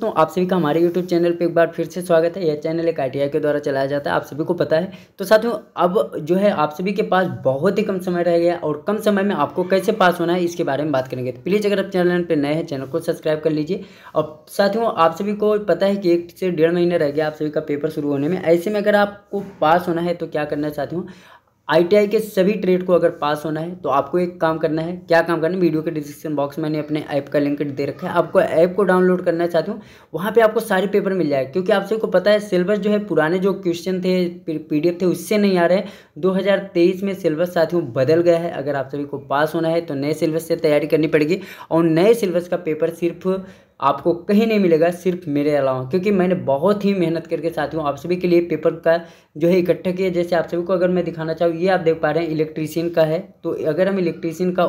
तो आप सभी का हमारे YouTube चैनल पे एक बार फिर से स्वागत है यह चैनल एक आई के द्वारा चलाया जाता है आप सभी को पता है तो साथियों अब जो है आप सभी के पास बहुत ही कम समय रह गया और कम समय में आपको कैसे पास होना है इसके बारे में बात करेंगे तो प्लीज़ अगर आप चैनल पे नए हैं चैनल को सब्सक्राइब कर लीजिए और साथियों आप सभी को पता है कि एक से डेढ़ महीने रह गया आप सभी का पेपर शुरू होने में ऐसे में अगर आपको पास होना है तो क्या करना है साथियों आईटीआई के सभी ट्रेड को अगर पास होना है तो आपको एक काम करना है क्या काम करना है वीडियो के डिस्क्रिप्शन बॉक्स मैंने अपने ऐप का लिंक दे रखा है आपको ऐप को डाउनलोड करना चाहती हूँ वहाँ पे आपको सारे पेपर मिल जाएगा क्योंकि आप सभी को पता है सिलेबस जो है पुराने जो क्वेश्चन थे पीडीएफ थे उससे नहीं आ रहे हैं दो में सिलेबस साथियों बदल गया है अगर आप सभी को पास होना है तो नए सिलेबस से तैयारी करनी पड़ेगी और नए सिलेबस का पेपर सिर्फ आपको कहीं नहीं मिलेगा सिर्फ मेरे अलावा क्योंकि मैंने बहुत ही मेहनत करके साथियों आप सभी के लिए पेपर का जो है इकट्ठा किया जैसे आप सभी को अगर मैं दिखाना चाहूँ ये आप देख पा रहे हैं इलेक्ट्रीशियन का है तो अगर हम इलेक्ट्रीशियन का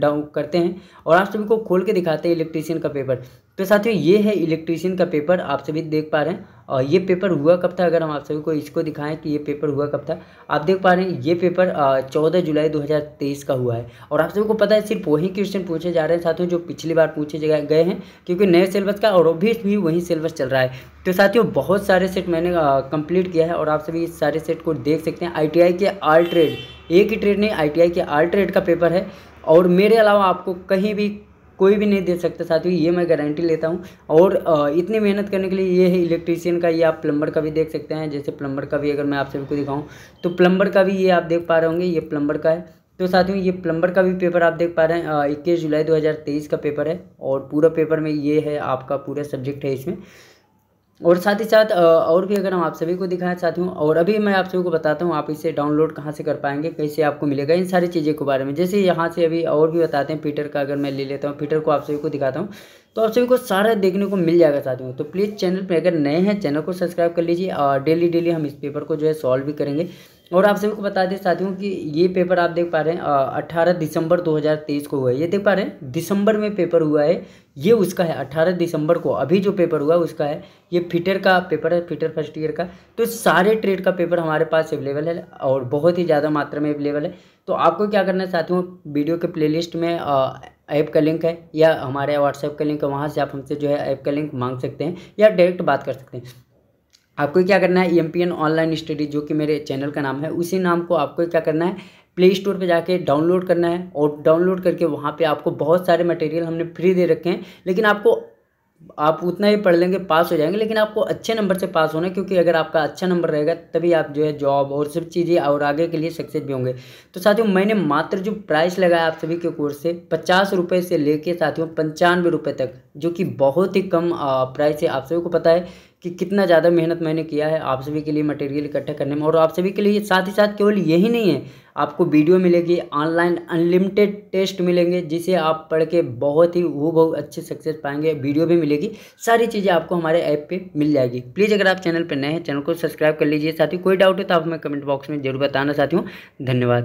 डाउन करते हैं और आप सभी को खोल के दिखाते हैं इलेक्ट्रीशियन का पेपर तो साथियों ये है इलेक्ट्रीशियन का पेपर आप सभी देख पा रहे हैं और ये पेपर हुआ कब था अगर हम आप सभी को इसको दिखाएं कि ये पेपर हुआ कब था आप देख पा रहे हैं ये पेपर 14 जुलाई 2023 का हुआ है और आप सभी को पता है सिर्फ वही क्वेश्चन पूछे जा रहे हैं साथियों जो पिछली बार पूछे गए हैं क्योंकि नए सिलेबस का और ऑब्वियस भी वही सिलेबस चल रहा है तो साथियों बहुत सारे सेट मैंने कंप्लीट किया है और आप सभी इस सारे सेट को देख सकते हैं आई के आल ट्रेड एक ही ट्रेड नहीं आई के आल ट्रेड का पेपर है और मेरे अलावा आपको कहीं भी कोई भी नहीं दे सकता साथियों ये मैं गारंटी लेता हूँ और इतनी मेहनत करने के लिए ये है इलेक्ट्रीशियन का ये आप प्लम्बर का भी देख सकते हैं जैसे प्लम्बर का भी अगर मैं आप सभी को दिखाऊँ तो प्लम्बर का भी ये आप देख पा रहे होंगे ये प्लम्बर का है तो साथियों ये प्लम्बर का भी पेपर आप देख पा रहे हैं इक्कीस जुलाई दो का पेपर है और पूरा पेपर में ये है आपका पूरा सब्जेक्ट है इसमें और साथ ही साथ और भी अगर हम आप सभी को दिखाएं हूँ और अभी मैं आप सभी को बताता हूँ आप इसे डाउनलोड कहाँ से कर पाएंगे कैसे आपको मिलेगा इन सारी चीज़ों के बारे में जैसे यहाँ से अभी और भी बताते हैं पीटर का अगर मैं ले लेता हूँ पीटर को आप सभी को दिखाता हूँ तो आप सभी को सारा देखने को मिल जाएगा साथियों तो प्लीज़ चैनल पर अगर नए हैं चैनल को सब्सक्राइब कर लीजिए और डेली डेली हम इस पेपर को जो है सॉल्व भी करेंगे और आप सभी को बता दें साथियों कि ये पेपर आप देख पा रहे हैं अट्ठारह दिसंबर 2023 को हुआ है ये देख पा रहे हैं दिसंबर में पेपर हुआ है ये उसका है अट्ठारह दिसंबर को अभी जो पेपर हुआ है उसका है ये फिटर का पेपर है फिटर फर्स्ट ईयर का तो सारे ट्रेड का पेपर हमारे पास अवेलेबल है और बहुत ही ज़्यादा मात्रा में अवेलेबल है तो आपको क्या करना है साथियों वीडियो के प्ले में ऐप का लिंक है या हमारे व्हाट्सएप का लिंक है वहाँ से आप हमसे जो है ऐप का लिंक मांग सकते हैं या डायरेक्ट बात कर सकते हैं आपको क्या करना है एम ऑनलाइन स्टडी जो कि मेरे चैनल का नाम है उसी नाम को आपको क्या करना है प्ले स्टोर पर जाके डाउनलोड करना है और डाउनलोड करके वहाँ पे आपको बहुत सारे मटेरियल हमने फ्री दे रखे हैं लेकिन आपको आप उतना ही पढ़ लेंगे पास हो जाएंगे लेकिन आपको अच्छे नंबर से पास होना है क्योंकि अगर आपका अच्छा नंबर रहेगा तभी आप जो है जॉब और सब चीज़ें और आगे के लिए सक्सेस भी होंगे तो साथियों मैंने मात्र जो प्राइस लगाया आप सभी के कोर्स से पचास रुपये से लेके साथियों पंचानवे रुपये तक जो कि बहुत ही कम प्राइस है आप सभी को पता है कि कितना ज़्यादा मेहनत मैंने किया है आप सभी के लिए मटेरियल इकट्ठा करने में और आप सभी के लिए साथ ही साथ केवल यही नहीं है आपको वीडियो मिलेगी ऑनलाइन अनलिमिटेड टेस्ट मिलेंगे जिसे आप पढ़ के बहुत ही वो बहुत अच्छे सक्सेस पाएंगे वीडियो भी मिलेगी सारी चीज़ें आपको हमारे ऐप पे मिल जाएगी प्लीज़ अगर आप चैनल पर नए हैं चैनल को सब्सक्राइब कर लीजिए साथ ही कोई डाउट हो तो आप हमें कमेंट बॉक्स में जरूर बताना हूँ धन्यवाद